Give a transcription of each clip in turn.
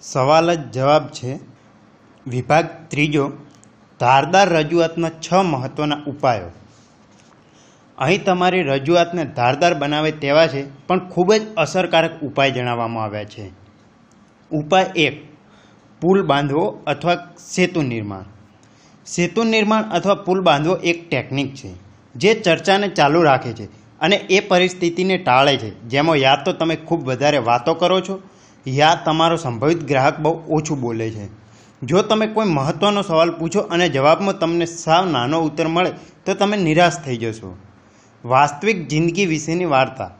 સવાલ જ જવાબ છે વિભાગ ત્રીજો ધારદાર રજૂઆતના છ મહત્ત્વના ઉપાયો અહીં તમારી રજૂઆતને ધારદાર બનાવે તેવા છે પણ ખૂબ જ અસરકારક ઉપાય જણાવવામાં આવ્યા છે ઉપાય એક પુલ બાંધવો અથવા સેતુ નિર્માણ સેતુ નિર્માણ અથવા પુલ બાંધવો એક ટેકનિક છે જે ચર્ચાને ચાલુ રાખે છે અને એ પરિસ્થિતિને ટાળે છે જેમાં યા તો તમે ખૂબ વધારે વાતો કરો છો યા તમારો સંભવિત ગ્રાહક બહુ ઓછું બોલે છે જો તમે કોઈ મહત્ત્વનો સવાલ પૂછો અને જવાબમાં તમને સાવ નાનો ઉત્તર મળે તો તમે નિરાશ થઈ જશો વાસ્તવિક જિંદગી વિશેની વાર્તા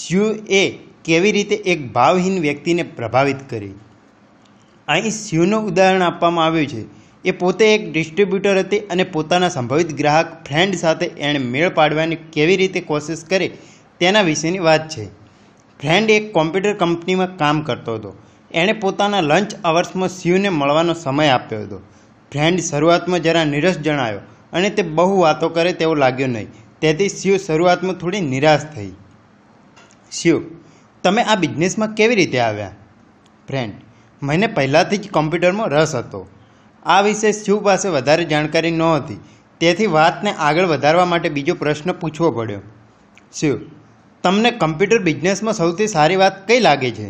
સ્યુ એ કેવી રીતે એક ભાવહીન વ્યક્તિને પ્રભાવિત કરી અહીં સ્યુનું ઉદાહરણ આપવામાં આવ્યું છે એ પોતે એક ડિસ્ટ્રીબ્યુટર હતી અને પોતાના સંભવિત ગ્રાહક ફ્રેન્ડ સાથે એણે મેળ પાડવાની કેવી રીતે કોશિશ કરી તેના વિશેની વાત છે ફ્રેન્ડ એક કોમ્પ્યુટર કંપનીમાં કામ કરતો હતો એણે પોતાના લંચ અવર્સમાં શિવને મળવાનો સમય આપ્યો હતો ફ્રેન્ડ શરૂઆતમાં જરા નિરાશ જણાયો અને તે બહુ વાતો કરે તેવો લાગ્યો નહીં તેથી શિવ શરૂઆતમાં થોડી નિરાશ થઈ શિવ તમે આ બિઝનેસમાં કેવી રીતે આવ્યા ફ્રેન્ડ મને પહેલાંથી જ કોમ્પ્યુટરમાં રસ હતો આ વિશે શિવ પાસે વધારે જાણકારી નહોતી તેથી વાતને આગળ વધારવા માટે બીજો પ્રશ્ન પૂછવો પડ્યો શિવ તમને કમ્પ્યુટર બિઝનેસમાં સૌથી સારી વાત કઈ લાગે છે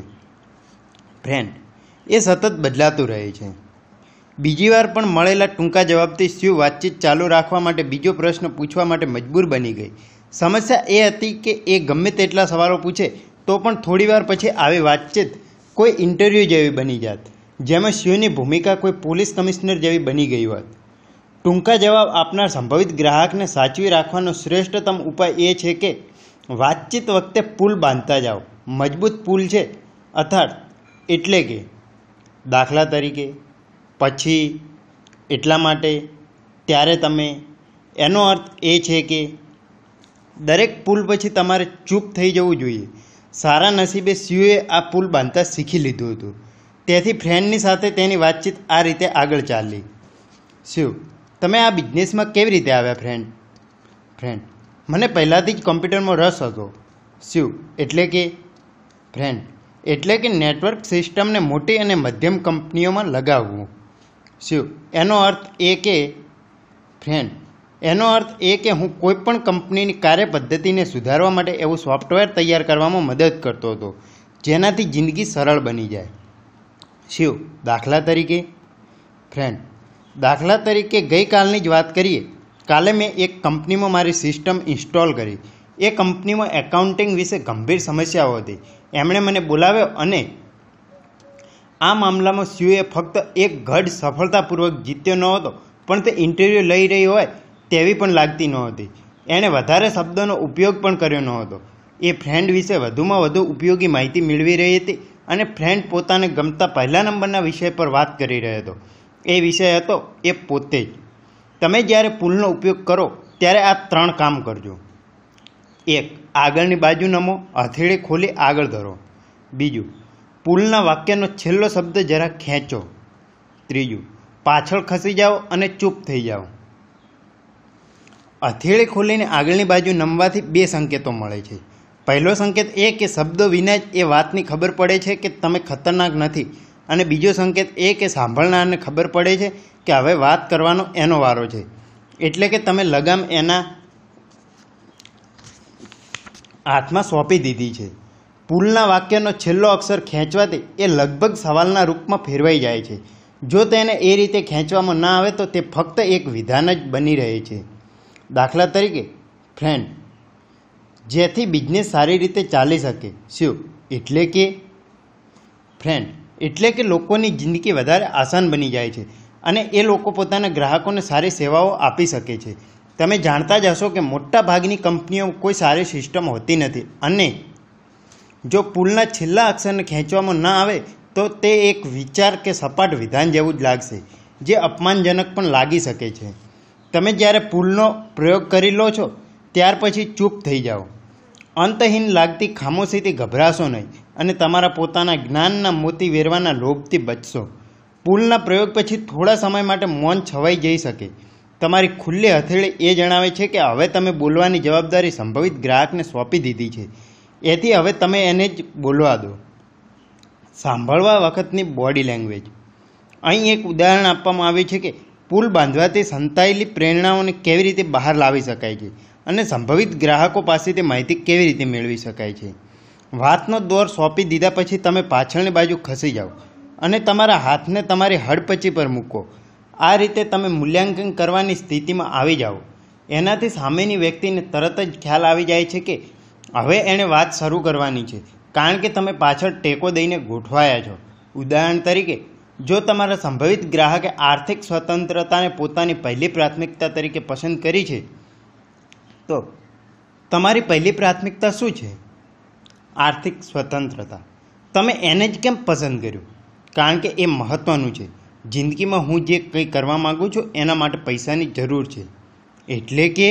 ફ્રેન્ડ એ સતત બદલાતું રહે છે બીજી વાર પણ મળેલા ટૂંકા જવાબથી સ્યુ વાતચીત ચાલુ રાખવા માટે બીજો પ્રશ્ન પૂછવા માટે મજબૂર બની ગઈ સમસ્યા એ હતી કે એ ગમે તેટલા સવાલો પૂછે તો પણ થોડી વાર પછી આવી વાતચીત કોઈ ઇન્ટરવ્યૂ જેવી બની જાત જેમાં સ્યુની ભૂમિકા કોઈ પોલીસ કમિશનર જેવી બની ગઈ હોત ટૂંકા જવાબ આપનાર સંભવિત ગ્રાહકને સાચવી રાખવાનો શ્રેષ્ઠતમ ઉપાય એ છે કે વાતચીત વખતે પુલ બાંધતા જાઓ મજબૂત પુલ છે અર્થાત એટલે કે દાખલા તરીકે પછી એટલા માટે ત્યારે તમે એનો અર્થ એ છે કે દરેક પુલ પછી તમારે ચૂપ થઈ જવું જોઈએ સારા નસીબે સિંહે આ પુલ બાંધતા શીખી લીધું હતું તેથી ફ્રેન્ડની સાથે તેની વાતચીત આ રીતે આગળ ચાલી શિવ તમે આ બિઝનેસમાં કેવી રીતે આવ્યા ફ્રેન્ડ ફ્રેન્ડ મને પહેલાંથી જ કોમ્પ્યુટરમાં રસ હતો સ્યુ એટલે કે ફ્રેન્ડ એટલે કે નેટવર્ક સિસ્ટમને મોટી અને મધ્યમ કંપનીઓમાં લગાવવું સ્યુ એનો અર્થ એ કે ફ્રેન્ડ એનો અર્થ એ કે હું કોઈપણ કંપનીની કાર્યપદ્ધતિને સુધારવા માટે એવું સોફ્ટવેર તૈયાર કરવામાં મદદ કરતો હતો જેનાથી જિંદગી સરળ બની જાય શિવ દાખલા તરીકે ફ્રેન્ડ દાખલા તરીકે ગઈકાલની જ વાત કરીએ કાલે મેં એક કંપનીમાં મારી સિસ્ટમ ઇન્સ્ટોલ કરી એ કંપનીમાં એકાઉન્ટિંગ વિશે ગંભીર સમસ્યાઓ હતી એમણે મને બોલાવ્યો અને આ મામલામાં સ્યુએ ફક્ત એક ગઢ સફળતાપૂર્વક જીત્યો ન હતો પણ તે ઇન્ટરવ્યૂ લઈ રહી હોય તેવી પણ લાગતી નહોતી એણે વધારે શબ્દોનો ઉપયોગ પણ કર્યો નહોતો એ ફ્રેન્ડ વિશે વધુમાં વધુ ઉપયોગી માહિતી મેળવી રહી હતી અને ફ્રેન્ડ પોતાને ગમતા પહેલા નંબરના વિષય પર વાત કરી રહ્યો હતો એ વિષય હતો એ પોતે જ તમે જ્યારે પુલનો ઉપયોગ કરો ત્યારે આ ત્રણ કામ કરજો એક આગળની બાજુ નમો હથેળી ખોલી આગળ ધરો બીજું પુલના વાક્યનો છેલ્લો શબ્દ જરા ખેંચો ત્રીજું પાછળ ખસી જાઓ અને ચૂપ થઈ જાઓ અથેળી ખોલીને આગળની બાજુ નમવાથી બે સંકેતો મળે છે પહેલો સંકેત એ કે શબ્દ વિના જ એ વાતની ખબર પડે છે કે તમે ખતરનાક નથી અને બીજો સંકેત એ કે સાંભળનારને ખબર પડે છે કે હવે વાત કરવાનો એનો વારો છે એટલે કે તમે લગામ એના હાથમાં સોંપી દીધી છે પુલના વાક્યનો છેલ્લો અક્ષર ખેંચવાથી એ લગભગ સવાલના રૂપમાં ફેરવાઈ જાય છે જો તેને એ રીતે ખેંચવામાં ના આવે તો તે ફક્ત એક વિધાન જ બની રહે છે દાખલા તરીકે ફ્રેન્ડ જેથી બિઝનેસ સારી રીતે ચાલી શકે શિવ એટલે કે ફ્રેન્ડ એટલે કે લોકોની જિંદગી વધારે આસાન બની જાય છે અને એ લોકો પોતાના ગ્રાહકોને સારી સેવાઓ આપી શકે છે તમે જાણતા જ હશો કે મોટા ભાગની કંપનીઓ કોઈ સારી સિસ્ટમ હોતી નથી અને જો પુલના છેલ્લા અક્ષરને ખેંચવામાં ન આવે તો તે એક વિચાર કે સપાટ વિધાન જેવું જ લાગશે જે અપમાનજનક પણ લાગી શકે છે તમે જ્યારે પુલનો પ્રયોગ કરી લો છો ત્યાર પછી ચૂપ થઈ જાઓ અંતહીન લાગતી ખામોશીથી ગભરાશો નહીં અને તમારા પોતાના જ્ઞાનના મોતી વેરવાના લોભથી બચશો પુલના પ્રયોગ પછી થોડા સમય માટે મૌન છવાઈ જઈ શકે તમારી ખુલ્લી હથેળી એ જણાવે છે કે હવે તમે બોલવાની જવાબદારી સંભવિત ગ્રાહકને સોંપી દીધી છે એથી હવે તમે એને જ બોલવા દો સાંભળવા વખતની બોડી લેંગ્વેજ અહીં એક ઉદાહરણ આપવામાં આવ્યું છે કે પુલ બાંધવાથી સંતાયેલી પ્રેરણાઓને કેવી રીતે બહાર લાવી શકાય છે અને સંભવિત ગ્રાહકો પાસેથી માહિતી કેવી રીતે મેળવી શકાય છે વાતનો દોર સોંપી દીધા પછી તમે પાછળની બાજુ ખસી જાઓ અને તમારા હાથને તમારી હડપચી પર મૂકો આ રીતે તમે મૂલ્યાંકન કરવાની સ્થિતિમાં આવી જાઓ એનાથી સામેની વ્યક્તિને તરત જ ખ્યાલ આવી જાય છે કે હવે એણે વાત શરૂ કરવાની છે કારણ કે તમે પાછળ ટેકો દઈને ગોઠવાયા છો ઉદાહરણ તરીકે જો તમારા સંભવિત ગ્રાહકે આર્થિક સ્વતંત્રતાને પોતાની પહેલી પ્રાથમિકતા તરીકે પસંદ કરી છે તો તમારી પહેલી પ્રાથમિકતા શું છે આર્થિક સ્વતંત્રતા તમે એને જ કેમ પસંદ કર્યું કારણ કે એ મહત્ત્વનું છે જિંદગીમાં હું જે કંઈ કરવા માગું છું એના માટે પૈસાની જરૂર છે એટલે કે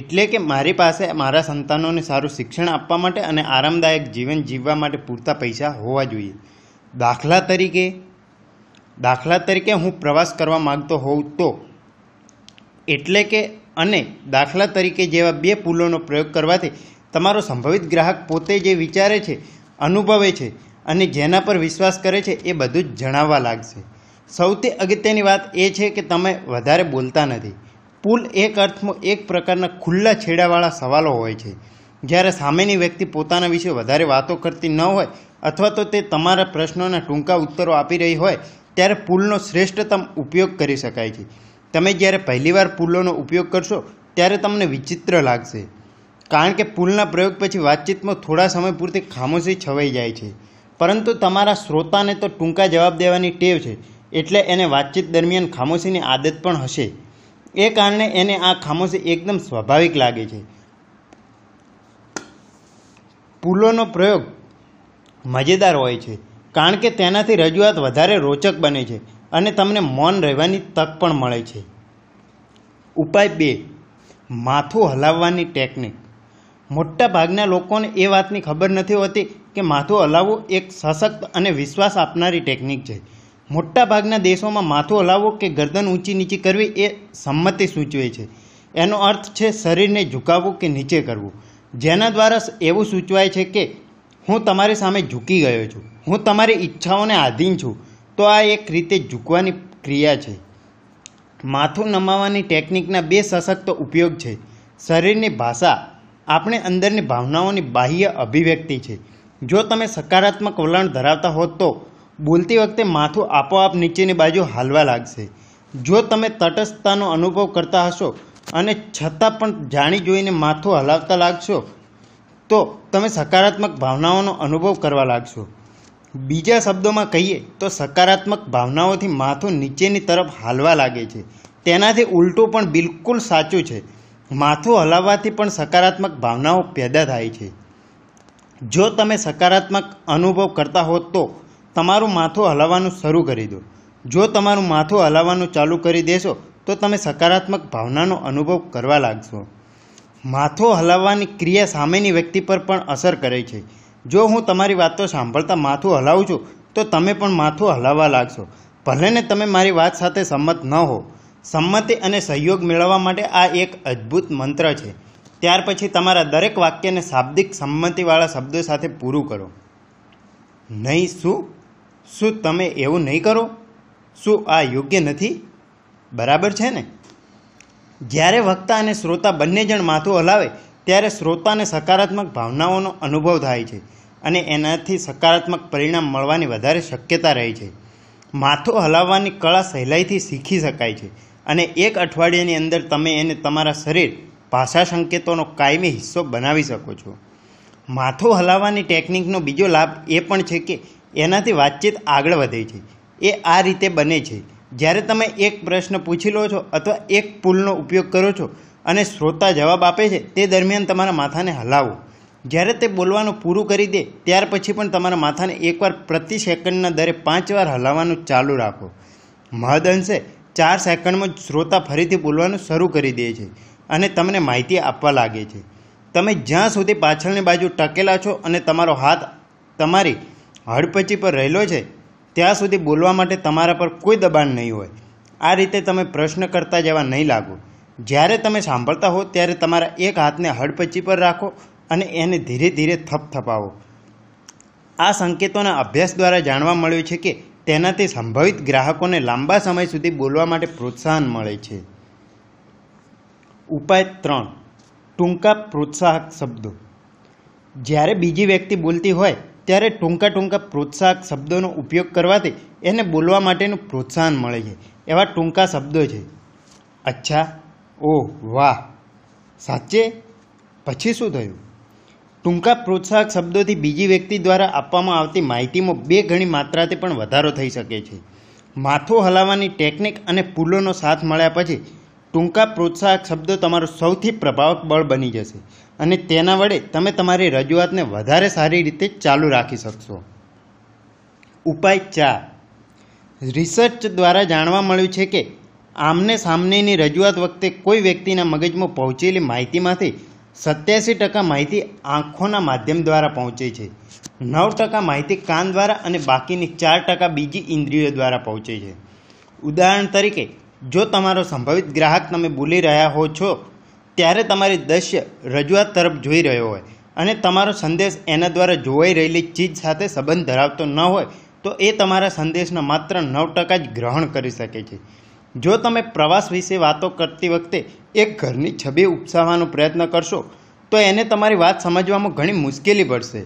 એટલે કે મારી પાસે મારા સંતાનોને સારું શિક્ષણ આપવા માટે અને આરામદાયક જીવન જીવવા માટે પૂરતા પૈસા હોવા જોઈએ દાખલા તરીકે દાખલા તરીકે હું પ્રવાસ કરવા માગતો હોઉં તો એટલે કે અને દાખલા તરીકે જેવા બે પુલોનો પ્રયોગ કરવાથી તમારો સંભવિત ગ્રાહક પોતે જે વિચારે છે અનુભવે છે અને જેના પર વિશ્વાસ કરે છે એ બધું જ જણાવવા લાગશે સૌથી અગત્યની વાત એ છે કે તમે વધારે બોલતા નથી પુલ એક અર્થમાં એક પ્રકારના ખુલ્લા છેડાવાળા સવાલો હોય છે જ્યારે સામેની વ્યક્તિ પોતાના વિશે વધારે વાતો કરતી ન હોય અથવા તો તે તમારા પ્રશ્નોના ટૂંકા ઉત્તરો આપી રહી હોય ત્યારે પુલનો શ્રેષ્ઠતમ ઉપયોગ કરી શકાય છે તમે જ્યારે પહેલીવાર પુલોનો ઉપયોગ કરશો ત્યારે તમને વિચિત્ર લાગશે કારણ કે પુલના પ્રયોગ પછી વાતચીતમાં થોડા સમય પૂરતી ખામોશી છવાઈ જાય છે પરંતુ તમારા શ્રોતાને તો ટૂંકા જવાબ દેવાની ટેવ છે એટલે એને વાતચીત દરમિયાન ખામોશીની આદત પણ હશે એ કારણે એને આ ખામોશી એકદમ સ્વાભાવિક લાગે છે પુલોનો પ્રયોગ મજેદાર હોય છે કારણ કે તેનાથી રજૂઆત વધારે રોચક બને છે અને તમને મૌન રહેવાની તક પણ મળે છે ઉપાય બે માથું હલાવવાની ટેકનિક મોટાભાગના લોકોને એ વાતની ખબર નથી હોતી કે માથું હલાવવું એક સશક્ત અને વિશ્વાસ આપનારી ટેકનિક છે મોટાભાગના દેશોમાં માથું હલાવવું કે ગરદન ઊંચી નીચી કરવી એ સંમતિ સૂચવે છે એનો અર્થ છે શરીરને ઝુકાવવું કે નીચે કરવું જેના દ્વારા એવું સૂચવાય છે કે હું તમારી સામે ઝૂકી ગયો છું હું તમારી ઈચ્છાઓને આધીન છું તો આ એક રીતે ઝૂકવાની ક્રિયા છે માથું નમાવાની ટેકનિકના બે સશક્ત ઉપયોગ છે શરીરની ભાષા આપણે અંદરની ભાવનાઓની બાહ્ય અભિવ્યક્તિ છે જો તમે સકારાત્મક વલણ ધરાવતા હો તો બોલતી વખતે માથું આપોઆપ નીચેની બાજુ હાલવા લાગશે જો તમે તટસ્થતાનો અનુભવ કરતા હશો અને છતાં પણ જાણી જોઈને માથું હલાવતા લાગશો તો તમે સકારાત્મક ભાવનાઓનો અનુભવ કરવા લાગશો બીજા શબ્દોમાં કહીએ તો સકારાત્મક ભાવનાઓથી માથું નીચેની તરફ હાલવા લાગે છે તેનાથી ઉલટું પણ બિલકુલ સાચું છે માથું હલાવવાથી પણ સકારાત્મક ભાવનાઓ પેદા થાય છે જો તમે સકારાત્મક અનુભવ કરતા હો તો તમારું માથું હલાવવાનું શરૂ કરી દો જો તમારું માથું હલાવવાનું ચાલુ કરી દેશો તો તમે સકારાત્મક ભાવનાનો અનુભવ કરવા લાગશો માથું હલાવવાની ક્રિયા સામેની વ્યક્તિ પર પણ અસર કરે છે જો હું તમારી વાતો સાંભળતા માથું હલાવું છું તો તમે પણ માથું હલાવવા લાગશો ભલે ને તમે મારી વાત સાથે સંમત ન હો સંમતિ અને સહયોગ મેળવવા માટે આ એક અદ્ભુત મંત્ર છે ત્યાર પછી તમારા દરેક વાક્યને શાબ્દિક સંમતિવાળા શબ્દો સાથે પૂરું કરો નહીં શું શું તમે એવું નહીં કરો શું આ યોગ્ય નથી બરાબર છે ને જ્યારે વક્તા અને શ્રોતા બંને જણ માથું હલાવે ત્યારે શ્રોતાને સકારાત્મક ભાવનાઓનો અનુભવ થાય છે અને એનાથી સકારાત્મક પરિણામ મળવાની વધારે શક્યતા રહે છે માથું હલાવવાની કળા સહેલાઈથી શીખી શકાય છે અને એક અઠવાડિયાની અંદર તમે એને તમારા શરીર ભાષા સંકેતોનો કાયમી હિસ્સો બનાવી શકો છો માથું હલાવવાની ટેકનિકનો બીજો લાભ એ પણ છે કે એનાથી વાતચીત આગળ વધે છે એ આ રીતે બને છે જ્યારે તમે એક પ્રશ્ન પૂછી લો છો અથવા એક પુલનો ઉપયોગ કરો છો અને શ્રોતા જવાબ આપે છે તે દરમિયાન તમારા માથાને હલાવો જ્યારે તે બોલવાનું પૂરું કરી દે ત્યાર પછી પણ તમારા માથાને એકવાર પ્રતિ સેકન્ડના દરે પાંચ વાર હલાવવાનું ચાલુ રાખો મહદ અંશે ચાર સેકન્ડમાં જ શ્રોતા ફરીથી બોલવાનું શરૂ કરી દે છે અને તમને માહિતી આપવા લાગે છે તમે જ્યાં સુધી પાછળની બાજુ ટકેલા છો અને તમારો હાથ તમારી હડપચી પર રહેલો છે ત્યાં સુધી બોલવા માટે તમારા પર કોઈ દબાણ નહીં હોય આ રીતે તમે પ્રશ્ન કરતા જેવા નહીં લાગો જ્યારે તમે સાંભળતા હો ત્યારે તમારા એક હાથને હડપચી પર રાખો અને એને ધીરે ધીરે થપથપાવો આ સંકેતોના અભ્યાસ દ્વારા જાણવા મળ્યું છે કે તેનાથી સંભવિત ગ્રાહકોને લાંબા સમય સુધી બોલવા માટે પ્રોત્સાહન મળે છે ઉપાય ત્રણ ટૂંકા પ્રોત્સાહક શબ્દો જ્યારે બીજી વ્યક્તિ બોલતી હોય ત્યારે ટૂંકા ટૂંકા પ્રોત્સાહક શબ્દોનો ઉપયોગ કરવાથી એને બોલવા માટેનું પ્રોત્સાહન મળે છે એવા ટૂંકા શબ્દો છે અચ્છા ઓ વાહ સાચે પછી શું થયું ટૂંકા પ્રોત્સાહક શબ્દોથી બીજી વ્યક્તિ દ્વારા આપવામાં આવતી માહિતીમાં બે ગણી માત્રાથી પણ વધારો થઈ શકે છે માથું હલાવવાની ટેકનિક અને પુલોનો સાથ મળ્યા પછી ટૂંકા પ્રોત્સાહક શબ્દો તમારો સૌથી પ્રભાવક બળ બની જશે અને તેના વડે તમે તમારી રજૂઆતને વધારે સારી રીતે ચાલુ રાખી શકશો ઉપાય ચાર રિસર્ચ દ્વારા જાણવા મળ્યું છે કે આમને સામનેની રજૂઆત વખતે કોઈ વ્યક્તિના મગજમાં પહોંચેલી માહિતીમાંથી સત્યાસી ટકા માહિતી આંખોના માધ્યમ દ્વારા પહોંચે છે નવ ટકા માહિતી કાન દ્વારા અને બાકીની ચાર ટકા બીજી ઇન્દ્રિયો દ્વારા પહોંચે છે ઉદાહરણ તરીકે જો તમારો સંભવિત ગ્રાહક તમે ભૂલી રહ્યા હો છો ત્યારે તમારી દશ્ય રજૂઆત તરફ જોઈ રહ્યો હોય અને તમારો સંદેશ એના દ્વારા જોવાઈ રહેલી ચીજ સાથે સંબંધ ધરાવતો ન હોય તો એ તમારા સંદેશના માત્ર નવ ટકા જ ગ્રહણ કરી શકે છે જો તમે પ્રવાસ વિશે વાતો કરતી વખતે એક ઘરની છબી ઉપસાવવાનો પ્રયત્ન કરશો તો એને તમારી વાત સમજવામાં ઘણી મુશ્કેલી પડશે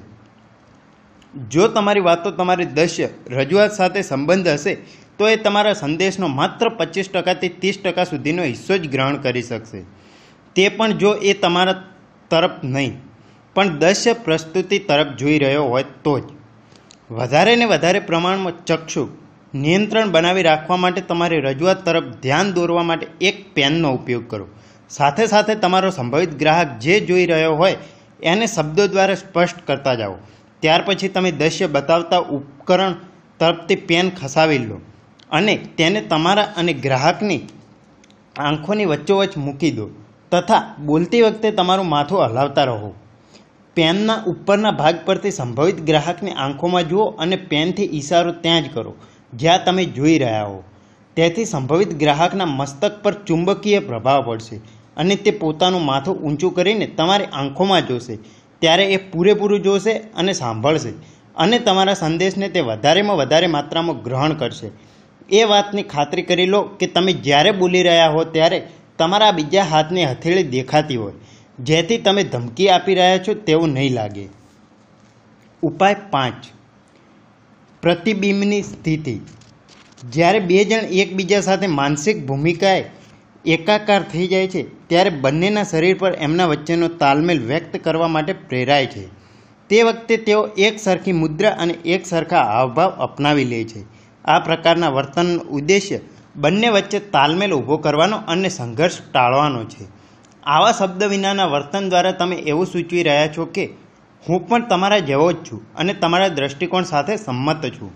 જો તમારી વાતો તમારી દશ્ય રજૂઆત સાથે સંબંધ હશે તો એ તમારા સંદેશનો માત્ર પચીસ ટકાથી ત્રીસ ટકા સુધીનો હિસ્સો જ ગ્રહણ કરી શકશે તે પણ જો એ તમારા તરફ નહીં પણ દશ્ય પ્રસ્તુતિ તરફ જોઈ રહ્યો હોય તો જ વધારે ને વધારે પ્રમાણમાં ચક્ષુ નિયંત્રણ બનાવી રાખવા માટે તમારી રજૂઆત તરફ ધ્યાન દોરવા માટે એક પેનનો ઉપયોગ કરો સાથે સાથે તમારો સંભવિત ગ્રાહક જે જોઈ રહ્યો હોય એને શબ્દો દ્વારા સ્પષ્ટ કરતા જાઓ ત્યાર પછી તમે દશ્ય બતાવતા ઉપકરણ તરફથી પેન ખસાવી લો અને તેને તમારા અને ગ્રાહકની આંખોની વચ્ચોવચ્ચ મૂકી દો તથા બોલતી વખતે તમારું માથું હલાવતા રહો પેનના ઉપરના ભાગ પરથી સંભવિત ગ્રાહકની આંખોમાં જુઓ અને પેનથી ઇશારો ત્યાં જ કરો જ્યાં તમે જોઈ રહ્યા હો તેથી સંભવિત ગ્રાહકના મસ્તક પર ચુંબકીય પ્રભાવ પડશે અને તે પોતાનું માથું ઊંચું કરીને તમારી આંખોમાં જોશે ત્યારે એ પૂરેપૂરું જોશે અને સાંભળશે અને તમારા સંદેશને તે વધારેમાં વધારે માત્રામાં ગ્રહણ કરશે એ વાતની ખાતરી કરી લો કે તમે જ્યારે બોલી રહ્યા હો ત્યારે તમારા બીજા હાથની હથેળી દેખાતી હોય જેથી તમે ધમકી આપી રહ્યા છો તેવું નહીં લાગે ઉપાય પાંચ પ્રતિબિંબની સ્થિતિ જ્યારે બે જણ એકબીજા સાથે માનસિક ભૂમિકાએ એકાકાર થઈ જાય છે ત્યારે બંનેના શરીર પર એમના વચ્ચેનો તાલમેલ વ્યક્ત કરવા માટે પ્રેરાય છે તે વખતે તેઓ એક સરખી મુદ્રા અને એક સરખા હાવભાવ અપનાવી લે છે આ પ્રકારના વર્તનનો ઉદ્દેશ્ય બંને વચ્ચે તાલમેલ ઊભો કરવાનો અને સંઘર્ષ ટાળવાનો છે આવા શબ્દ વિનાના વર્તન દ્વારા તમે એવું સૂચવી રહ્યા છો કે હું પણ તમારા જેવો જ છું અને તમારા દ્રષ્ટિકોણ સાથે સંમત છું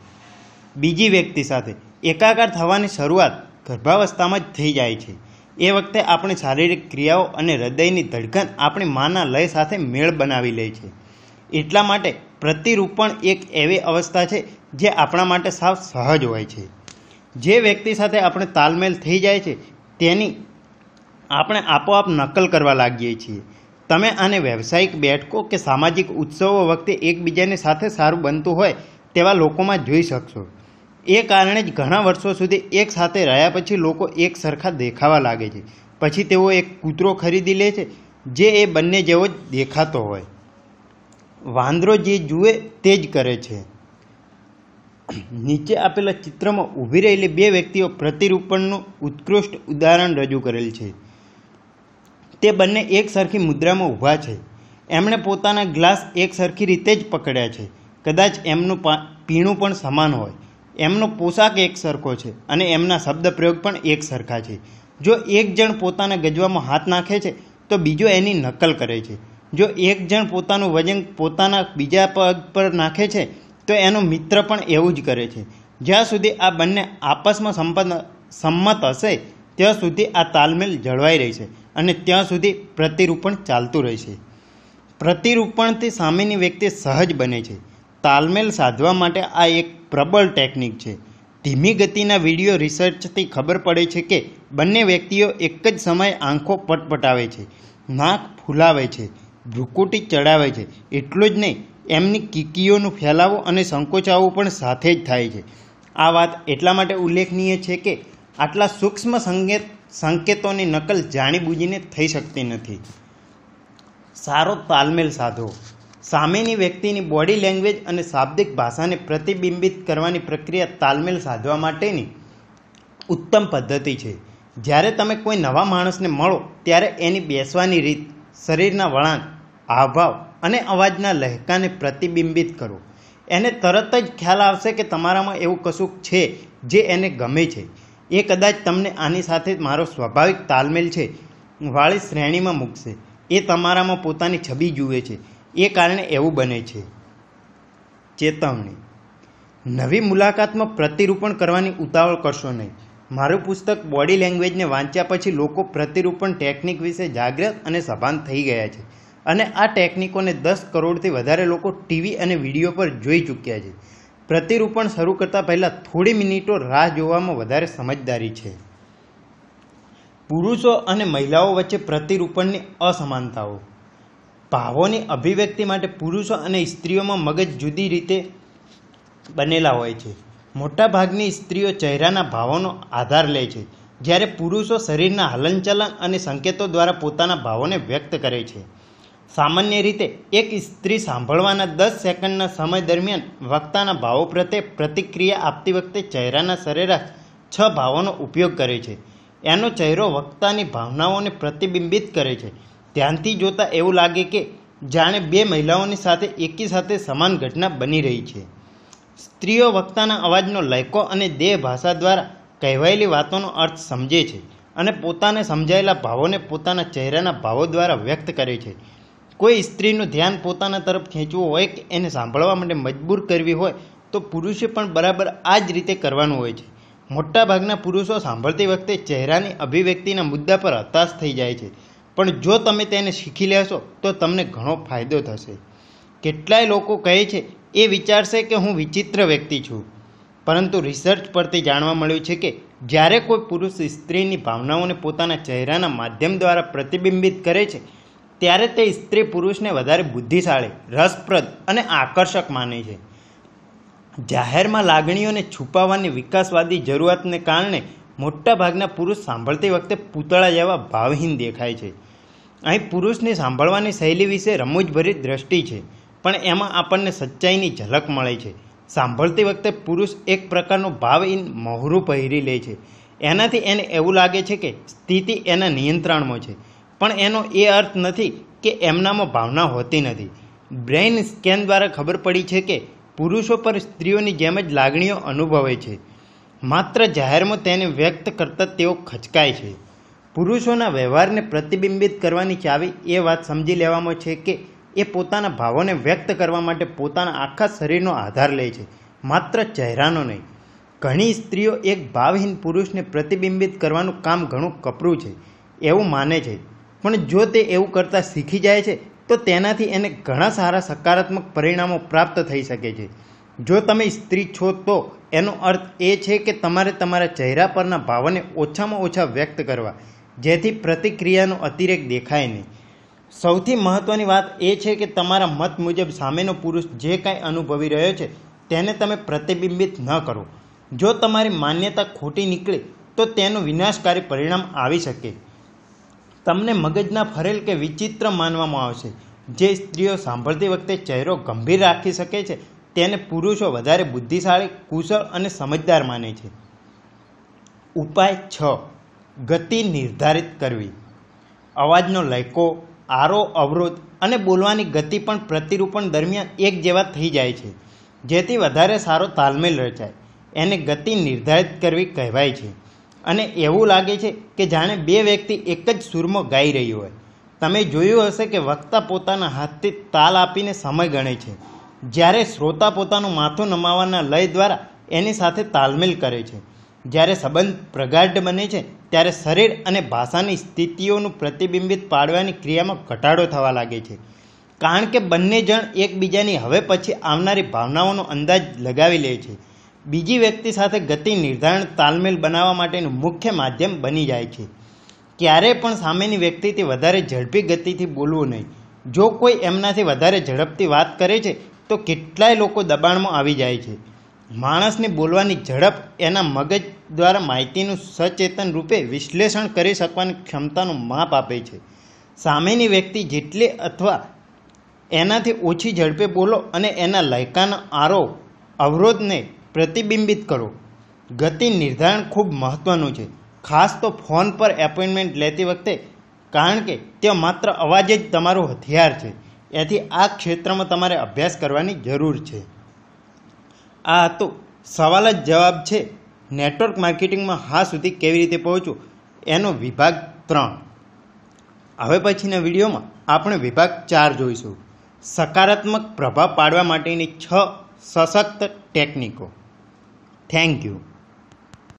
બીજી વ્યક્તિ સાથે એકાકાર થવાની શરૂઆત ગર્ભાવસ્થામાં જ થઈ જાય છે એ વખતે આપણી શારીરિક ક્રિયાઓ અને હૃદયની ધડકન આપણી માના લય સાથે મેળ બનાવી લે છે એટલા માટે પ્રતિરૂપણ એક એવી અવસ્થા છે જે આપણા માટે સાવ સહજ હોય છે જે વ્યક્તિ સાથે આપણે તાલમેલ થઈ જાય છે તેની આપણે આપોઆપ નકલ કરવા લાગીએ છીએ તમે આને વ્યવસાયિક બેઠકો કે સામાજિક ઉત્સવો વખતે એકબીજાની સાથે સારું બનતું હોય તેવા લોકોમાં જોઈ શકશો એ કારણે જ ઘણા વર્ષો સુધી એક સાથે રહ્યા પછી લોકો એક સરખા દેખાવા લાગે છે પછી તેઓ એક કૂતરો ખરીદી લે છે જે એ બંને જેવો જ દેખાતો હોય વાંદરો જે જુએ તે જ કરે છે નીચે આપેલા ચિત્રમાં ઊભી રહેલી બે વ્યક્તિઓ પ્રતિરૂપણનું ઉત્કૃષ્ટ ઉદાહરણ રજૂ કરેલ છે તે બંને એક સરખી મુદ્રામાં ઊભા છે એમણે પોતાના ગ્લાસ એક સરખી રીતે જ પકડ્યા છે કદાચ એમનું પીણું પણ સમાન હોય એમનો પોશાક એક સરખો છે અને એમના શબ્દ પ્રયોગ પણ એક સરખા છે જો એક જણ પોતાના ગજવામાં હાથ નાખે છે તો બીજો એની નકલ કરે છે જો એક જણ પોતાનું વજન પોતાના બીજા પગ પર નાખે છે તો એનો મિત્ર પણ એવું જ કરે છે જ્યાં સુધી આ બંને આપસમાં સંપન્ન સંમત હશે ત્યાં સુધી આ તાલમેલ જળવાઈ રહેશે અને ત્યાં સુધી પ્રતિરૂપણ ચાલતું રહેશે પ્રતિરૂપણથી સામેની વ્યક્તિ સહજ બને છે તાલમેલ સાધવા માટે આ એક પ્રબળ ટેકનિક છે ધીમી ગતિના વિડીયો રિસર્ચથી ખબર પડે છે કે બંને વ્યક્તિઓ એક જ સમયે આંખો પટપટાવે છે નાક ફૂલાવે છે ભ્રુકુટી ચડાવે છે એટલું જ નહીં એમની કીકીઓનો ફેલાવો અને સંકોચાવો પણ સાથે જ થાય છે આ વાત એટલા માટે ઉલ્લેખનીય છે કે આટલા સૂક્ષ્મ સંકેત સંકેતોની નકલ જાણીબૂજીને થઈ શકતી નથી સારો તાલમેલ સાધો સામેની વ્યક્તિની બોડી લેંગ્વેજ અને શાબ્દિક ભાષાને પ્રતિબિંબિત કરવાની પ્રક્રિયા તાલમેલ સાધવા માટેની ઉત્તમ પદ્ધતિ છે જ્યારે તમે કોઈ નવા માણસને મળો ત્યારે એની બેસવાની રીત શરીરના વળાંક આભાવ અને અવાજના લહેકાને પ્રતિબિંબિત કરો એને તરત જ ખ્યાલ આવશે કે તમારામાં એવું કશુંક છે જે એને ગમે છે એ કદાચ તમને આની સાથે મારો સ્વાભાવિક તાલમેલ છે વાળી શ્રેણીમાં મૂકશે એ તમારામાં પોતાની છબી જુએ છે એ કારણે એવું બને છે ચેતવણી નવી મુલાકાતમાં પ્રતિરૂપણ કરવાની ઉતાવળ કરશો નહીં મારું પુસ્તક બોડી લેંગ્વેજને વાંચ્યા પછી લોકો પ્રતિરૂપણ ટેકનિક વિશે જાગૃત અને સભાન થઈ ગયા છે અને આ ટેકનિકોને દસ કરોડથી વધારે લોકો ટીવી અને વિડીયો પર જોઈ ચૂક્યા છે પ્રતિરૂપણ શરૂ કરતા પહેલાં થોડી મિનિટો રાહ જોવામાં વધારે સમજદારી છે પુરુષો અને મહિલાઓ વચ્ચે પ્રતિરૂપણની અસમાનતાઓ ભાવોની અભિવ્યક્તિ માટે પુરુષો અને સ્ત્રીઓમાં મગજ જુદી રીતે બનેલા હોય છે મોટાભાગની સ્ત્રીઓ ચહેરાના ભાવોનો આધાર લે છે જ્યારે પુરુષો શરીરના હલનચલન અને સંકેતો દ્વારા પોતાના ભાવોને વ્યક્ત કરે છે સામાન્ય રીતે એક સ્ત્રી સાંભળવાના દસ સેકન્ડના સમય દરમિયાન વક્તાના ભાવો પ્રત્યે પ્રતિક્રિયા આપતી વખતે ચહેરાના સરેરાશ છ ભાવોનો ઉપયોગ કરે છે એનો ચહેરો વક્તાની ભાવનાઓને પ્રતિબિંબિત કરે છે ધ્યાનથી જોતાં એવું લાગે કે જાણે બે મહિલાઓની સાથે એકી સાથે સમાન ઘટના બની રહી છે સ્ત્રીઓ વક્તાના અવાજનો લયકો અને દેહ ભાષા દ્વારા કહેવાયેલી વાતોનો અર્થ સમજે છે અને પોતાને સમજાયેલા ભાવોને પોતાના ચહેરાના ભાવો દ્વારા વ્યક્ત કરે છે કોઈ સ્ત્રીનું ધ્યાન પોતાના તરફ ખેંચવું હોય કે એને સાંભળવા માટે મજબૂર કરવી હોય તો પુરુષે પણ બરાબર આ જ રીતે કરવાનું હોય છે મોટાભાગના પુરુષો સાંભળતી વખતે ચહેરાની અભિવ્યક્તિના મુદ્દા પર હતાશ થઈ જાય છે પણ જો તમે તેને શીખી લેશો તો તમને ઘણો ફાયદો થશે કેટલાય લોકો કહે છે એ વિચારશે કે હું વિચિત્ર વ્યક્તિ છું પરંતુ રિસર્ચ પરથી જાણવા મળ્યું છે કે જ્યારે કોઈ પુરુષ સ્ત્રીની ભાવનાઓને પોતાના ચહેરાના માધ્યમ દ્વારા પ્રતિબિંબિત કરે છે ત્યારે તે સ્ત્રી પુરુષને વધારે બુદ્ધિશાળી રસપ્રદ અને આકર્ષક માને છે જાહેરમાં લાગણીઓને છુપાવવાની વિકાસવાદી જરૂરિયાતને કારણે મોટાભાગના પુરુષ સાંભળતી વખતે પૂતળા જેવા ભાવહીન દેખાય છે અહીં પુરુષની સાંભળવાની શૈલી વિશે રમૂજભરી દ્રષ્ટિ છે પણ એમાં આપણને સચ્ચાઈની ઝલક મળે છે સાંભળતી વખતે પુરુષ એક પ્રકારનો ભાવહીન મોહરું પહેરી લે છે એનાથી એને એવું લાગે છે કે સ્થિતિ એના નિયંત્રણમાં છે પણ એનો એ અર્થ નથી કે એમનામાં ભાવના હોતી નથી બ્રેઇન સ્કેન દ્વારા ખબર પડી છે કે પુરુષો પર સ્ત્રીઓની જેમ જ લાગણીઓ અનુભવે છે માત્ર જાહેરમાં તેને વ્યક્ત કરતાં તેઓ ખચકાય છે પુરુષોના વ્યવહારને પ્રતિબિંબિત કરવાની ચાવી એ વાત સમજી લેવામાં છે કે એ પોતાના ભાવોને વ્યક્ત કરવા માટે પોતાના આખા શરીરનો આધાર લે છે માત્ર ચહેરાનો નહીં ઘણી સ્ત્રીઓ એક ભાવહીન પુરુષને પ્રતિબિંબિત કરવાનું કામ ઘણું કપરું છે એવું માને છે પણ જો તે એવું કરતાં શીખી જાય છે તો તેનાથી એને ઘણા સારા સકારાત્મક પરિણામો પ્રાપ્ત થઈ શકે છે જો તમે સ્ત્રી છો તો એનો અર્થ એ છે કે તમારે તમારા ચહેરા પરના ભાવને ઓછામાં ઓછા વ્યક્ત કરવા જેથી પ્રતિક્રિયાનો અતિરેક દેખાય નહીં સૌથી મહત્ત્વની વાત એ છે કે તમારા મત મુજબ સામેનો પુરુષ જે કાંઈ અનુભવી રહ્યો છે તેને તમે પ્રતિબિંબિત ન કરો જો તમારી માન્યતા ખોટી નીકળે તો તેનું વિનાશકારી પરિણામ આવી શકે તમને મગજના ફરેલ કે વિચિત્ર માનવામાં આવશે જે સ્ત્રીઓ સાંભળતી વખતે ચહેરો ગંભીર રાખી શકે છે તેને પુરુષો વધારે બુદ્ધિશાળી કુશળ અને સમજદાર માને છે ઉપાય છ ગતિ નિર્ધારિત કરવી અવાજનો લયકો આરો અવરોધ અને બોલવાની ગતિ પણ પ્રતિરૂપણ દરમિયાન એક જેવા થઈ જાય છે જેથી વધારે સારો તાલમેલ રચાય એને ગતિ નિર્ધારિત કરવી કહેવાય છે અને એવું લાગે છે કે જાણે બે વ્યક્તિ એક જ સૂરમાં ગાઈ રહ્યું હોય તમે જોયું હશે કે વક્તા પોતાના હાથથી તાલ આપીને સમય ગણે છે જ્યારે શ્રોતા પોતાનું માથું નમાવાના લય દ્વારા એની સાથે તાલમેલ કરે છે જ્યારે સંબંધ પ્રગાઢ બને છે ત્યારે શરીર અને ભાષાની સ્થિતિઓનું પ્રતિબિંબિત પાડવાની ક્રિયામાં ઘટાડો થવા લાગે છે કારણ કે બંને જણ એકબીજાની હવે પછી આવનારી ભાવનાઓનો અંદાજ લગાવી લે છે બીજી વ્યક્તિ સાથે ગતિ નિર્ધારણ તાલમેલ બનાવવા માટેનું મુખ્ય માધ્યમ બની જાય છે ક્યારે પણ સામેની વ્યક્તિથી વધારે ઝડપી ગતિથી બોલવું નહીં જો કોઈ એમનાથી વધારે ઝડપથી વાત કરે છે તો કેટલાય લોકો દબાણમાં આવી જાય છે માણસને બોલવાની ઝડપ એના મગજ દ્વારા માહિતીનું સચેતન રૂપે વિશ્લેષણ કરી શકવાની ક્ષમતાનું માપ આપે છે સામેની વ્યક્તિ જેટલી અથવા એનાથી ઓછી ઝડપે બોલો અને એના લયકાના આરો અવરોધને પ્રતિબિંબિત કરો ગતિ નિર્ધારણ ખૂબ મહત્ત્વનું છે ખાસ તો ફોન પર એપોઇન્ટમેન્ટ લેતી વખતે કારણ કે તે માત્ર અવાજ જ તમારું હથિયાર છે એથી આ ક્ષેત્રમાં તમારે અભ્યાસ કરવાની જરૂર છે આ હતો સવાલ જ જવાબ છે નેટવર્ક માર્કેટિંગમાં હા સુધી કેવી રીતે પહોંચવું એનો વિભાગ ત્રણ હવે પછીના વિડીયોમાં આપણે વિભાગ ચાર જોઈશું સકારાત્મક પ્રભાવ પાડવા માટેની છ સશક્ત ટેકનિકો Thank you.